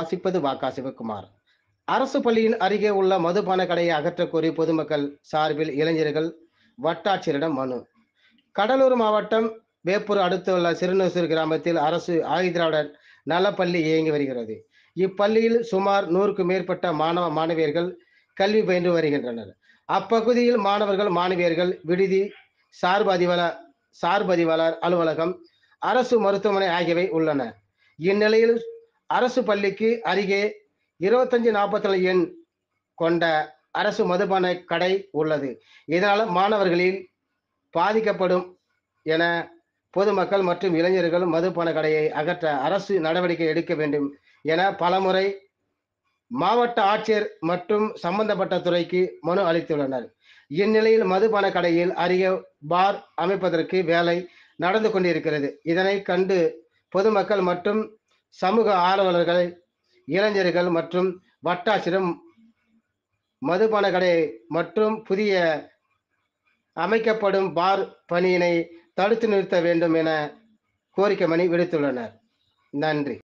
வாசிப்பது வாக்கா சிவகுமார் அரசு பள்ளியின் அருகே உள்ள மதுபான கடையை அகற்றக்கோரி பொதுமக்கள் சார்பில் இளைஞர்கள் வட்டாட்சியரிடம் மனு கடலூர் மாவட்டம் வேப்பூர் அடுத்துள்ள சிறுநூசூர் கிராமத்தில் அரசு ஆயுதிராவிடர் நலப்பள்ளி இயங்கி வருகிறது இப்பள்ளியில் சுமார் நூறுக்கு மேற்பட்ட மாணவ மாணவியர்கள் கல்வி பயின்று வருகின்றனர் அப்பகுதியில் மாணவர்கள் மாணவியர்கள் விடுதி சார்பதிவல சார்பதிவாளர் அலுவலகம் அரசு மருத்துவமனை ஆகியவை உள்ளன இந்நிலையில் அரசு பள்ளிக்கு அருகே இருபத்தஞ்சு நாற்பத்தி எண் கொண்ட அரசு மதுபான கடை உள்ளது இதனால் மாணவர்களில் பாதிக்கப்படும் என பொதுமக்கள் மற்றும் இளைஞர்கள் மதுபான கடையை அகற்ற அரசு நடவடிக்கை எடுக்க வேண்டும் என பலமுறை மாவட்ட ஆட்சியர் மற்றும் சம்பந்தப்பட்ட துறைக்கு மனு அளித்துள்ளனர் இந்நிலையில் மதுபான கடையில் அருகே பார் அமைப்பதற்கு வேலை நடந்து கொண்டிருக்கிறது இதனை கண்டு பொதுமக்கள் மற்றும் சமூக ஆர்வலர்கள் இளைஞர்கள் மற்றும் வட்டாசிரம் மதுபான கடை மற்றும் புதிய அமைக்கப்படும் பார் பணியினை தடுத்து நிறுத்த வேண்டும் என கோரிக்கை மணி விடுத்துள்ளனர் நன்றி